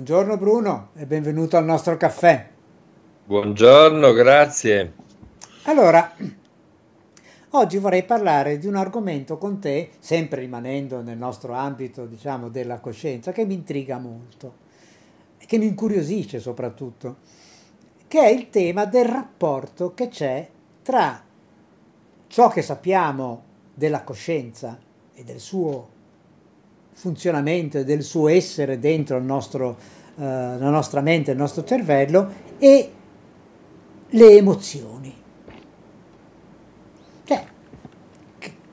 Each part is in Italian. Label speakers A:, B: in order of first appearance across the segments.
A: Buongiorno Bruno e benvenuto al nostro caffè.
B: Buongiorno, grazie.
A: Allora, oggi vorrei parlare di un argomento con te, sempre rimanendo nel nostro ambito, diciamo, della coscienza, che mi intriga molto, e che mi incuriosisce soprattutto, che è il tema del rapporto che c'è tra ciò che sappiamo della coscienza e del suo funzionamento del suo essere dentro nostro, eh, la nostra mente, il nostro cervello e le emozioni. Cioè,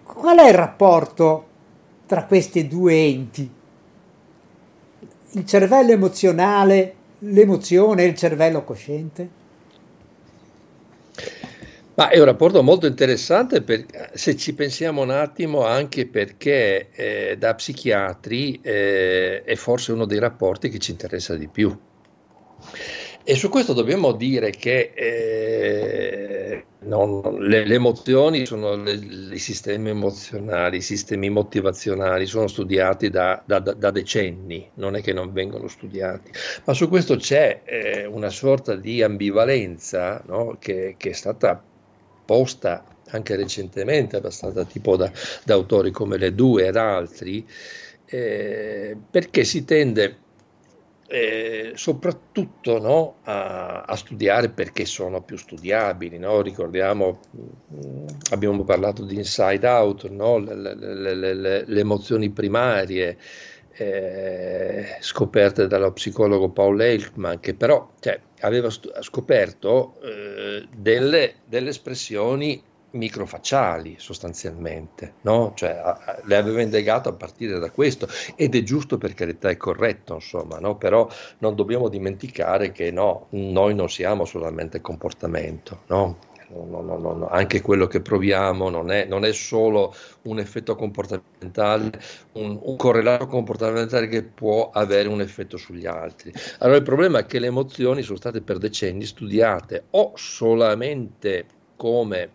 A: qual è il rapporto tra questi due enti? Il cervello emozionale, l'emozione e il cervello cosciente?
B: Ma è un rapporto molto interessante per, se ci pensiamo un attimo anche perché eh, da psichiatri eh, è forse uno dei rapporti che ci interessa di più. E su questo dobbiamo dire che eh, non, le, le, emozioni sono i sistemi emozionali, i sistemi motivazionali sono studiati da, da, da, decenni, non è che non vengono studiati, ma su questo c'è eh, una sorta di ambivalenza no? che, che è stata posta anche recentemente, abbastanza tipo da, da autori come le due ed altri, eh, perché si tende eh, soprattutto no, a, a, studiare perché sono più studiabili. No? Ricordiamo, mm, abbiamo parlato di inside out, no? le, le, le, le, emozioni primarie. Eh, scoperte dallo psicologo Paul Elkman, che però cioè, aveva scoperto eh, delle, delle, espressioni microfacciali sostanzialmente, no? cioè, a, a, le aveva indagato a partire da questo ed è giusto per carità, è corretto, insomma, no? però non dobbiamo dimenticare che no, noi non siamo solamente comportamento. No? no, no, no, anche quello che proviamo non è, non è solo un effetto comportamentale, un, un, correlato comportamentale che può avere un effetto sugli altri. Allora il problema è che le emozioni sono state per decenni studiate o solamente come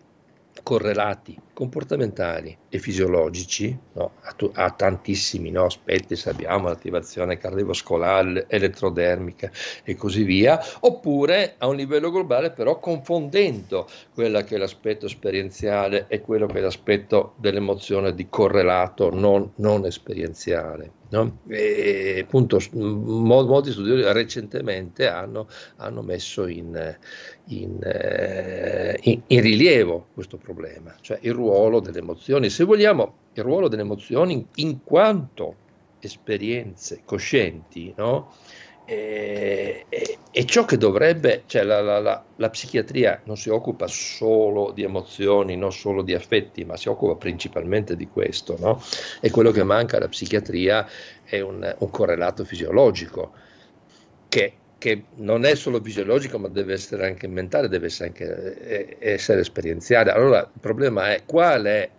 B: correlati comportamentali e fisiologici no? a, t- a, tantissimi no? aspetti, sappiamo l'attivazione cardiovascolare, elettrodermica e così via, oppure a un livello globale però confondendo quello che è l'aspetto esperienziale e quello che è l'aspetto dell'emozione di correlato non, non esperienziale. No? E, appunto, molti studiosi recentemente hanno, hanno messo in, in, eh, in, in, rilievo questo problema, cioè il ruolo delle emozioni, se vogliamo il ruolo delle emozioni in quanto esperienze coscienti, no? E, eh, e, e, ciò che dovrebbe, cioè la, la, la, la, psichiatria non si occupa solo di emozioni, non solo di affetti, ma si occupa principalmente di questo, no? E quello che manca alla psichiatria è un, un correlato fisiologico, che, che, non è solo fisiologico, ma deve essere anche mentale, deve essere anche eh, eh, essere esperienziale. Allora il problema è qual è,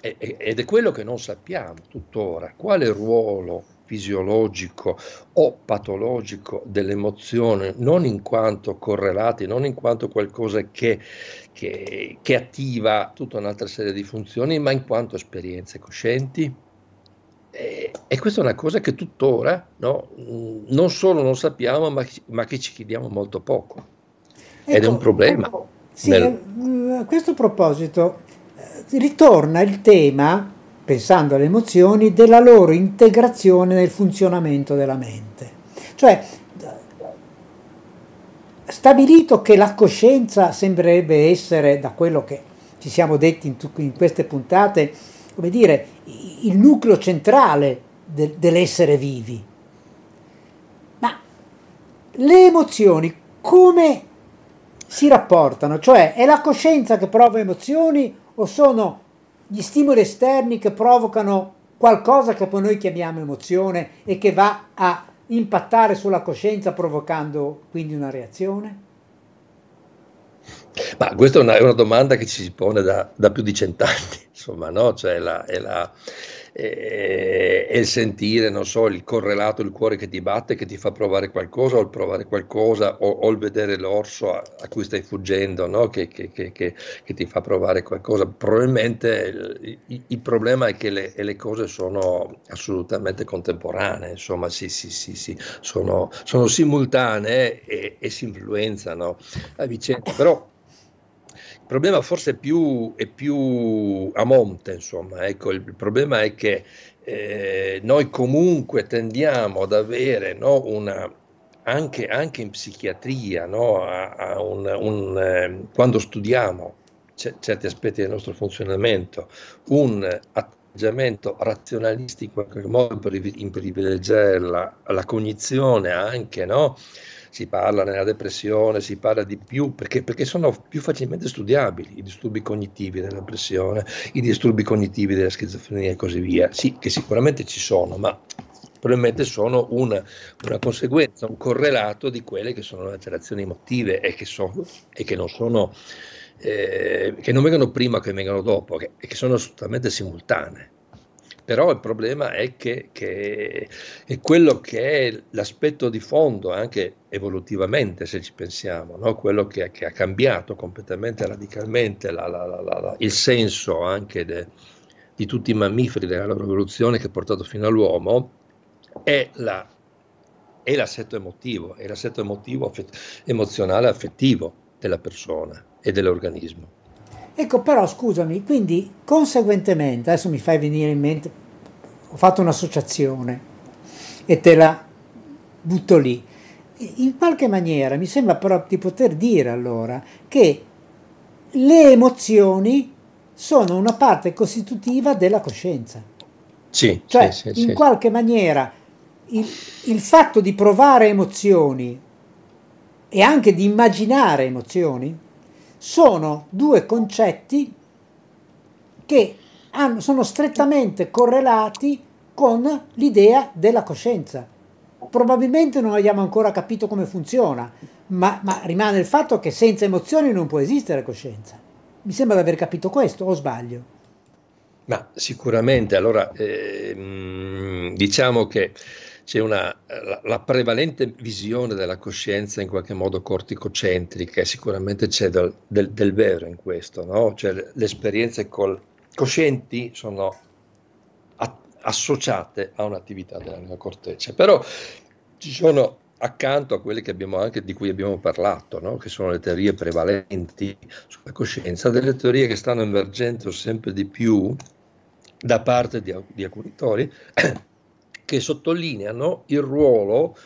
B: ed è quello che non sappiamo tuttora, quale ruolo fisiologico o patologico dell'emozione, non in quanto correlati, non in quanto qualcosa che, che, che attiva tutta un'altra serie di funzioni, ma in quanto esperienze coscienti, e questa è una cosa che tuttora no, non solo non sappiamo, ma, ma, che ci chiediamo molto poco. Ed è ecco, un problema. Ecco, sì, nel...
A: Eh, a questo proposito, eh, ritorna il tema pensando alle emozioni, della loro integrazione nel funzionamento della mente. Cioè, stabilito che la coscienza sembrerebbe essere, da quello che ci siamo detti in, in queste puntate, come dire, il nucleo centrale de dell'essere vivi. Ma le emozioni come si rapportano? Cioè, è la coscienza che prova emozioni o sono gli stimoli esterni che provocano qualcosa che poi noi chiamiamo emozione e che va a impattare sulla coscienza provocando quindi una reazione?
B: Ma questa è una, è una domanda che ci si pone da, da più di cent'anni, insomma, no? Cioè la, è la, e, e sentire, non so, il correlato, il cuore che ti batte, che ti fa provare qualcosa o il provare qualcosa o, o il vedere l'orso a, a cui stai fuggendo, no? che, che, che, che, ti fa provare qualcosa. Probabilmente il, il, il problema è che le, le, cose sono assolutamente contemporanee, insomma, sì, sì, sì, sì. Sono, sono simultanee e, e si influenzano a vicenda. Però il problema forse più, è più a monte, insomma, ecco, il, problema è che eh, noi comunque tendiamo ad avere no, una, anche, anche, in psichiatria, no, a, a un, un, eh, quando studiamo c- certi aspetti del nostro funzionamento, un atteggiamento razionalistico in qualche modo per, privilegiare la, la cognizione anche, no? si parla nella depressione, si parla di più, perché, perché sono più facilmente studiabili i disturbi cognitivi della depressione, i disturbi cognitivi della schizofrenia e così via, sì, che sicuramente ci sono, ma probabilmente sono una, una, conseguenza, un correlato di quelle che sono le alterazioni emotive e che, sono, e che non sono, eh, che non vengono prima che vengono dopo, che, e che sono assolutamente simultanee. Però il problema è che, che, è quello che è l'aspetto di fondo, anche evolutivamente se ci pensiamo, no? quello che, che, ha cambiato completamente, radicalmente la, la, la, il senso anche de, di tutti i mammiferi, della loro evoluzione che ha portato fino all'uomo, è la è l'assetto emotivo, è l'assetto emotivo, affett- emozionale affettivo della persona e dell'organismo.
A: Ecco, però scusami, quindi conseguentemente, adesso mi fai venire in mente, ho fatto un'associazione e te la butto lì. In qualche maniera mi sembra però di poter dire allora che le emozioni sono una parte costitutiva della coscienza. Sì, cioè, sì, sì, in sì. qualche maniera il, il fatto di provare emozioni e anche di immaginare emozioni sono due concetti che hanno, sono strettamente correlati con l'idea della coscienza. Probabilmente non abbiamo ancora capito come funziona, ma, ma, rimane il fatto che senza emozioni non può esistere coscienza. Mi sembra di aver capito questo, o sbaglio?
B: Ma sicuramente, allora eh, diciamo che c'è una, eh, la, la, prevalente visione della coscienza in qualche modo corticocentrica e sicuramente c'è del, del, del vero in questo, no? cioè, le esperienze col, coscienti sono a, associate a un'attività della neocorteccia, però ci sono accanto a quelle anche, di cui abbiamo parlato, no? che sono le teorie prevalenti sulla coscienza, delle teorie che stanno emergendo sempre di più da parte di, di alcuni autori che sottolineano il ruolo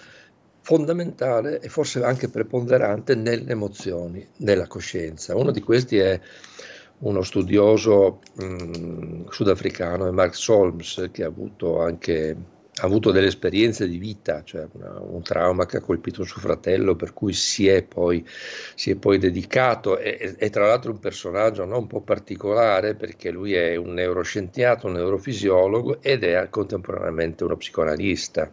B: fondamentale e forse anche preponderante nelle emozioni, nella coscienza. Uno di questi è uno studioso mh, mm, sudafricano, Mark Solms, che ha avuto anche ha avuto delle esperienze di vita, cioè una, un trauma che ha colpito suo fratello, per cui si è poi, si è poi dedicato. È, è, tra l'altro un personaggio no, un po' particolare perché lui è un neuroscienziato, un neurofisiologo ed è contemporaneamente uno psicoanalista.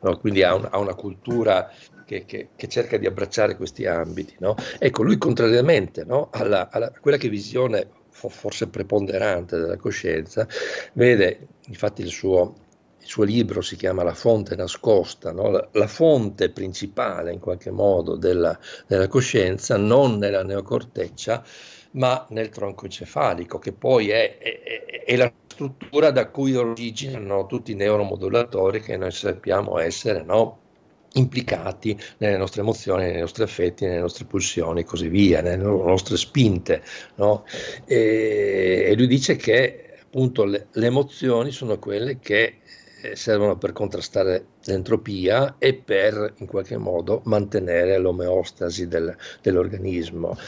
B: No? Quindi ha, un, ha, una cultura che, che, che, cerca di abbracciare questi ambiti. No? Ecco, lui contrariamente alla, alla, a quella che visione forse preponderante della coscienza, vede infatti il suo il suo libro si chiama La fonte nascosta, no? la, la, fonte principale in qualche modo della, della coscienza, non nella neocorteccia, ma nel tronco encefalico, che poi è, è, è la struttura da cui originano tutti i neuromodulatori che noi sappiamo essere no? implicati nelle nostre emozioni, nei nostri affetti, nelle nostre pulsioni e così via, nelle nostre spinte. No? E, e, lui dice che appunto le, le emozioni sono quelle che eh, servono per contrastare l'entropia e per in qualche modo mantenere l'omeostasi del, dell'organismo.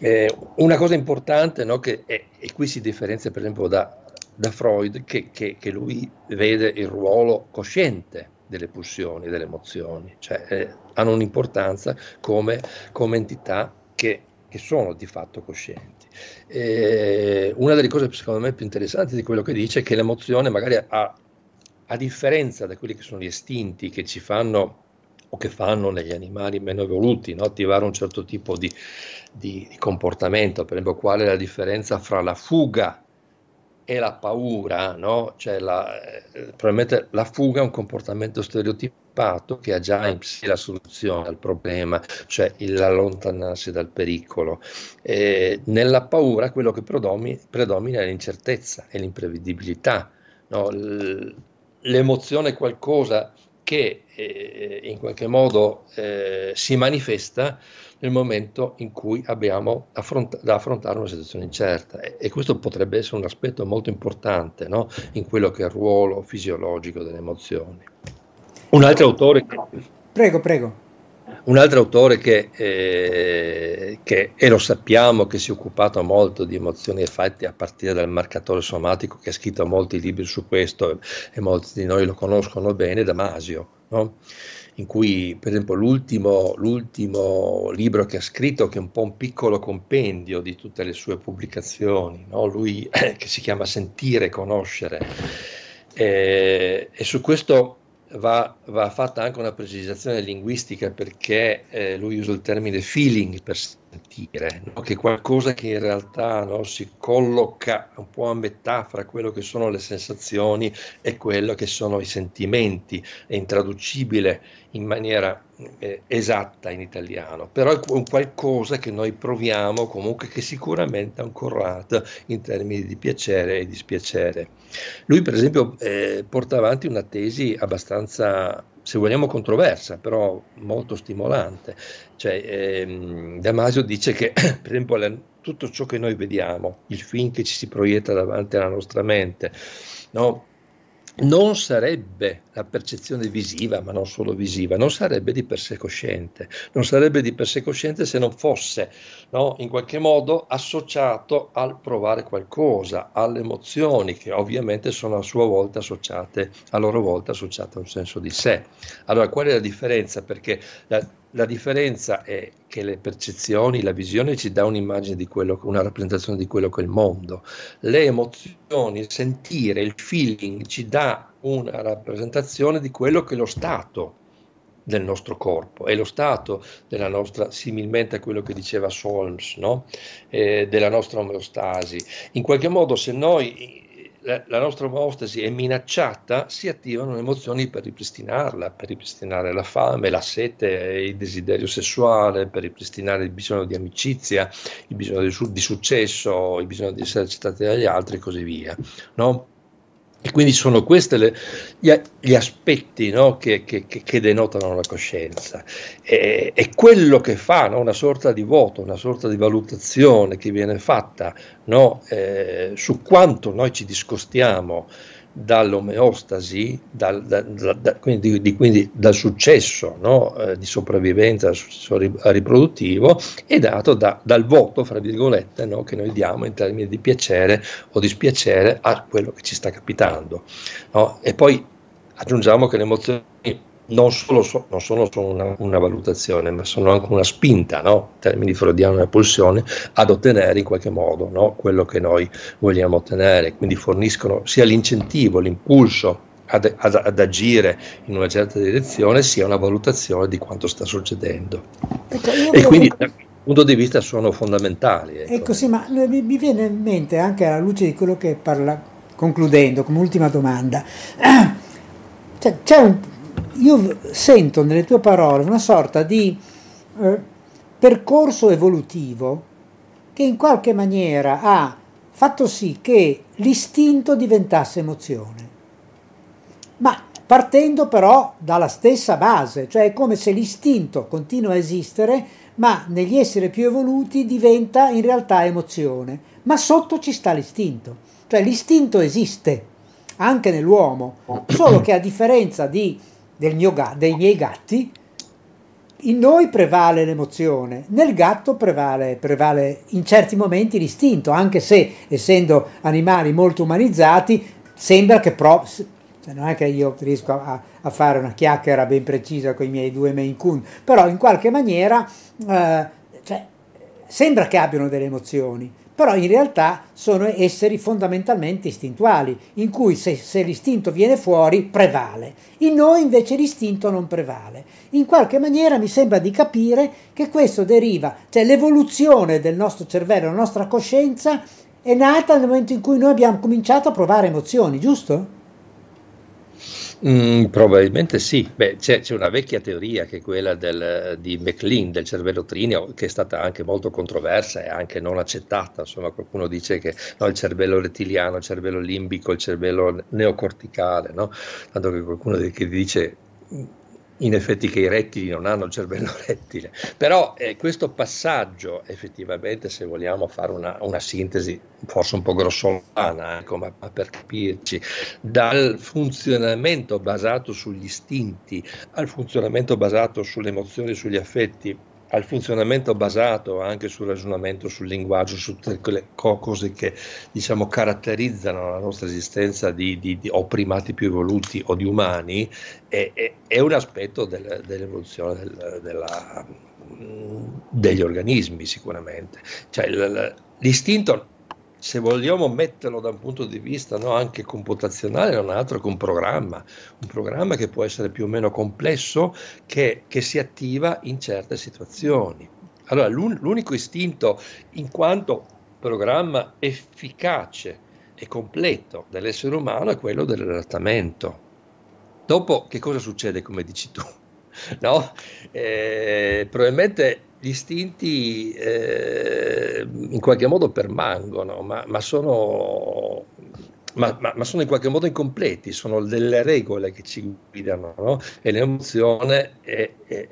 B: Eh, una cosa importante, no, che, è, e qui si differenzia per esempio da, da Freud, che, che, che, lui vede il ruolo cosciente delle pulsioni, delle emozioni, cioè eh, hanno un'importanza come, come entità che che sono di fatto coscienti. E eh, una delle cose secondo me più interessanti di quello che dice è che l'emozione magari ha a differenza da quelli che sono gli estinti che ci fanno o che fanno negli animali meno evoluti, no? attivare un certo tipo di, di, di comportamento, per esempio qual è la differenza fra la fuga e la paura, no? cioè la, eh, probabilmente la fuga è un comportamento stereotipato che ha già in sé la soluzione al problema, cioè l'allontanarsi dal pericolo. E nella paura quello che predomina, predomina è l'incertezza e l'imprevedibilità. No? L- l'emozione è qualcosa che eh, in qualche modo eh, si manifesta nel momento in cui abbiamo affront- da affrontare una situazione incerta e, e, questo potrebbe essere un aspetto molto importante no? in quello che è il ruolo fisiologico delle emozioni. Un altro autore...
A: Prego, prego.
B: Un altro autore che, eh, che, e lo sappiamo, che si è occupato molto di emozioni e fatti a partire dal marcatore somatico, che ha scritto molti libri su questo e molti di noi lo conoscono bene, Damasio, no? in cui per esempio l'ultimo, l'ultimo, libro che ha scritto, che è un po' un piccolo compendio di tutte le sue pubblicazioni, no? lui che si chiama Sentire, Conoscere, eh, e su questo va, va fatta anche una precisazione linguistica perché eh, lui usa il termine feeling per dire, no? che qualcosa che in realtà no, si colloca un po' a metà fra quello che sono le sensazioni e quello che sono i sentimenti, è intraducibile in maniera eh, esatta in italiano, però è un qualcosa che noi proviamo comunque che sicuramente ha un Conrad in termini di piacere e dispiacere. Lui per esempio eh, porta avanti una tesi abbastanza se vogliamo controversa, però molto stimolante. Cioè, ehm, Damasio dice che, per esempio, la, tutto ciò che noi vediamo, il film che ci si proietta davanti alla nostra mente, no? non sarebbe la percezione visiva, ma non solo visiva, non sarebbe di per sé cosciente, non sarebbe di per sé cosciente se non fosse no, in qualche modo associato al provare qualcosa, alle emozioni che ovviamente sono a sua volta associate, a loro volta associate a un senso di sé. Allora qual è la differenza? Perché la, la differenza è che le percezioni, la visione ci dà un'immagine di quello, una rappresentazione di quello che è il mondo. Le emozioni, il sentire, il feeling ci dà una rappresentazione di quello che è lo stato del nostro corpo, è lo stato della nostra, similmente a quello che diceva Solms, no? eh, della nostra omeostasi. In qualche modo se noi la, nostra omostasi è minacciata, si attivano le emozioni per ripristinarla, per ripristinare la fame, la sete, il desiderio sessuale, per ripristinare il bisogno di amicizia, il bisogno di, su, di successo, il bisogno di essere accettati dagli altri e così via. No? E quindi sono questi gli, aspetti no, che, che, che, denotano la coscienza. E, è quello che fa no, una sorta di voto, una sorta di valutazione che viene fatta no, eh, su quanto noi ci discostiamo dall'omeostasi, dal, da, da, quindi, di, quindi, dal successo no? eh, di sopravvivenza riproduttivo è dato da, dal voto, fra virgolette, no? che noi diamo in termini di piacere o dispiacere a quello che ci sta capitando. No? E poi aggiungiamo che le emozioni non solo, so, non solo una, una, valutazione, ma sono anche una spinta, no? in termini freudiani, una pulsione, ad ottenere in qualche modo no? quello che noi vogliamo ottenere. Quindi forniscono sia l'incentivo, l'impulso ad, ad, ad, agire in una certa direzione, sia una valutazione di quanto sta succedendo.
A: Ecco, e quindi volevo... dal
B: punto di vista sono fondamentali.
A: Ecco, ecco sì, ma mi, mi viene in mente anche alla luce di quello che parla, concludendo, come ultima domanda. Cioè, c'è un io sento nelle tue parole una sorta di eh, percorso evolutivo che in qualche maniera ha fatto sì che l'istinto diventasse emozione, ma partendo però dalla stessa base, cioè è come se l'istinto continua a esistere, ma negli esseri più evoluti diventa in realtà emozione, ma sotto ci sta l'istinto, cioè l'istinto esiste anche nell'uomo, solo che a differenza di mio, dei miei gatti, in noi prevale l'emozione, nel gatto prevale, prevale in certi momenti l'istinto, anche se essendo animali molto umanizzati, sembra che pro- cioè, non è che io riesco a, a, fare una chiacchiera ben precisa con i miei due main coon, però in qualche maniera eh, cioè, sembra che abbiano delle emozioni però in realtà sono esseri fondamentalmente istintuali, in cui se, se l'istinto viene fuori prevale. In noi invece l'istinto non prevale. In qualche maniera mi sembra di capire che questo deriva, cioè l'evoluzione del nostro cervello, la nostra coscienza, è nata nel momento in cui noi abbiamo cominciato a provare emozioni, giusto?
B: Mm, probabilmente sì, Beh, c'è, c'è, una vecchia teoria che è quella del, di McLean del cervello trineo che è stata anche molto controversa e anche non accettata, insomma qualcuno dice che no, il cervello rettiliano, il cervello limbico, il cervello neocorticale, no? tanto che qualcuno che dice in effetti che i rettili non hanno il cervello rettile, però eh, questo passaggio effettivamente se vogliamo fare una, una sintesi forse un po' grossolana, ecco, eh, ma, ma, per capirci, dal funzionamento basato sugli istinti al funzionamento basato sulle emozioni, sugli affetti, al funzionamento basato anche sul ragionamento, sul linguaggio, su tutte quelle cose che diciamo, caratterizzano la nostra esistenza di, di, di, o primati più evoluti o di umani, è, è, è un aspetto del, dell'evoluzione del, della, degli organismi sicuramente. Cioè, l, l'istinto se vogliamo metterlo da un punto di vista no, anche computazionale, non altro che un programma, un programma che può essere più o meno complesso, che, che si attiva in certe situazioni. Allora, l'un, l'unico istinto, in quanto programma efficace e completo dell'essere umano, è quello dell'adattamento. Dopo, che cosa succede, come dici tu? No? Eh, probabilmente gli istinti eh, in qualche modo permangono, ma, ma, sono, ma, ma, sono, in qualche modo incompleti, sono delle regole che ci guidano no? e l'emozione è, è,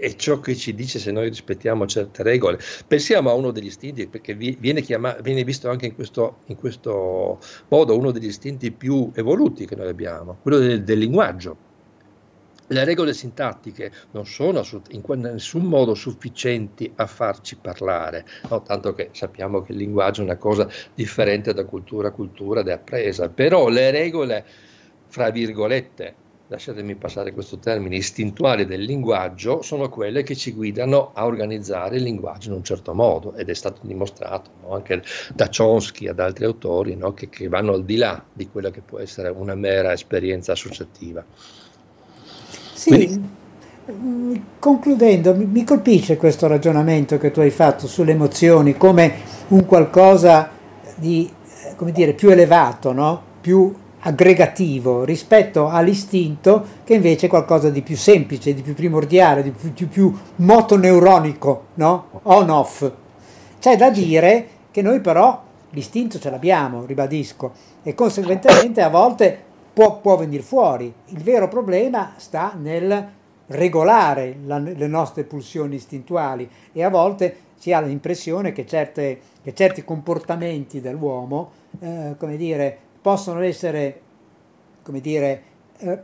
B: è, ciò che ci dice se noi rispettiamo certe regole. Pensiamo a uno degli istinti, perché viene, chiamato, viene visto anche in questo, in questo, modo, uno degli istinti più evoluti che noi abbiamo, quello del, del linguaggio le regole sintattiche non sono in nessun modo sufficienti a farci parlare, no? tanto che sappiamo che il linguaggio è una cosa differente da cultura a cultura ed è appresa, però le regole, fra virgolette, lasciatemi passare questo termine, istintuali del linguaggio sono quelle che ci guidano a organizzare il linguaggio in un certo modo ed è stato dimostrato no? anche da Chomsky ad altri autori no? che, che vanno al di là di quella che può essere una mera esperienza associativa. Sì, Quindi...
A: Mm, concludendo, mi colpisce questo ragionamento che tu hai fatto sulle emozioni come un qualcosa di eh, come dire, più elevato, no? più aggregativo rispetto all'istinto che invece è qualcosa di più semplice, di più primordiale, di più, di più motoneuronico, no? on-off. C'è da dire che noi però l'istinto ce l'abbiamo, ribadisco, e conseguentemente a volte può, può venire fuori. Il vero problema sta nel regolare la, le nostre pulsioni istintuali e a volte si ha l'impressione che, certe, che certi comportamenti dell'uomo eh, come dire, possono essere come dire, eh,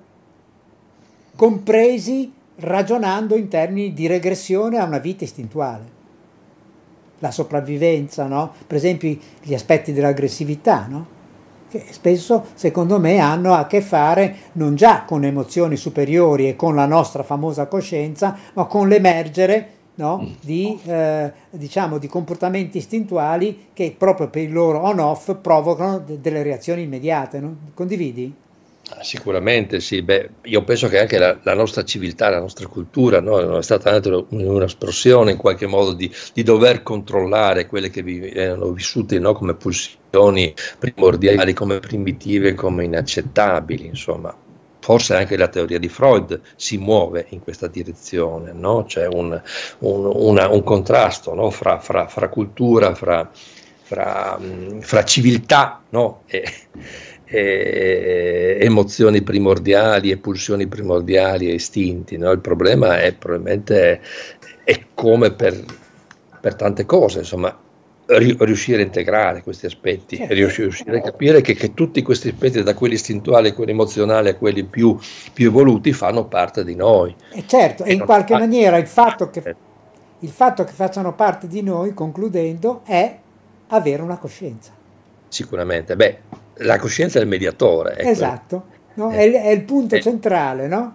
A: compresi ragionando in termini di regressione a una vita istintuale. La sopravvivenza, no? per esempio gli aspetti dell'aggressività, no? che spesso secondo me hanno a che fare non già con emozioni superiori e con la nostra famosa coscienza, ma con l'emergere no, mm. di, eh, diciamo, di comportamenti istintuali che proprio per il loro on-off provocano de delle reazioni immediate. No? Condividi?
B: Ah, sicuramente sì, Beh, io penso che anche la, la nostra civiltà, la nostra cultura no? è stata anche un'espressione in qualche modo di, di, dover controllare quelle che vi, erano vissute no? come pulsioni condizioni primordiali come primitive, come inaccettabili, insomma. Forse anche la teoria di Freud si muove in questa direzione, no? c'è cioè un, un, una, un contrasto no? fra, fra, fra, cultura, fra, fra civiltà no? e, e emozioni primordiali e pulsioni primordiali e istinti. No? Il problema è probabilmente è come per, per tante cose, insomma, riuscire a integrare questi aspetti e certo, riuscire a certo, certo. capire che, che, tutti questi aspetti, da quelli istintuali a quelli emozionali a quelli più, più evoluti, fanno parte di noi.
A: E certo, e, in qualche fa... maniera il fatto, che, il fatto che facciano parte di noi, concludendo, è avere una coscienza.
B: Sicuramente, beh, la coscienza è il mediatore. Ecco. Esatto,
A: no? Eh. è, è, il punto eh. centrale, no?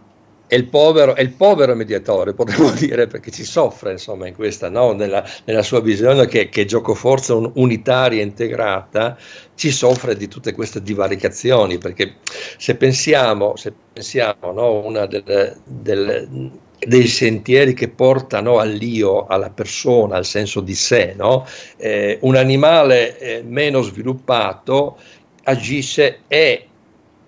B: è il, povero, è il povero, mediatore, potremmo dire, perché ci soffre insomma in questa, no? nella, nella, sua visione che, che giocoforza un, unitaria integrata ci soffre di tutte queste divaricazioni, perché se pensiamo, se pensiamo no? una delle, delle dei sentieri che portano all'io, alla persona, al senso di sé. No? Eh, un animale eh, meno sviluppato agisce, è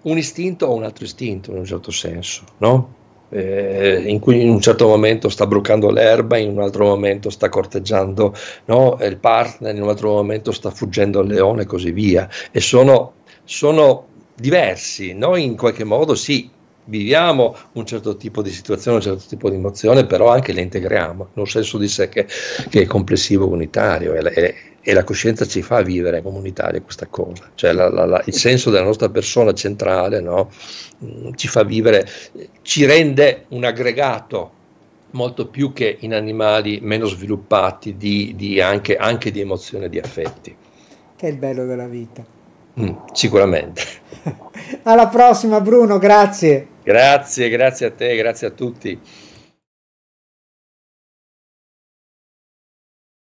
B: un istinto o un altro istinto in un certo senso. No? eh, in cui in un certo momento sta brucando l'erba, in un altro momento sta corteggiando no, il partner, in un altro momento sta fuggendo il leone e così via. E sono, sono diversi, noi in qualche modo sì, viviamo un certo tipo di situazione, un certo tipo di emozione, però anche le integriamo in un senso di sé che, che è complessivo, unitario. E, e la coscienza ci fa vivere comunitaria questa cosa, cioè la, la, la, il senso della nostra persona centrale no? Mm, ci fa vivere, ci rende un aggregato molto più che in animali meno sviluppati di, di anche, anche, di emozione e di affetti.
A: Che è il bello della vita.
B: Mm, sicuramente.
A: Alla prossima Bruno, grazie. Grazie, grazie a te, grazie a tutti.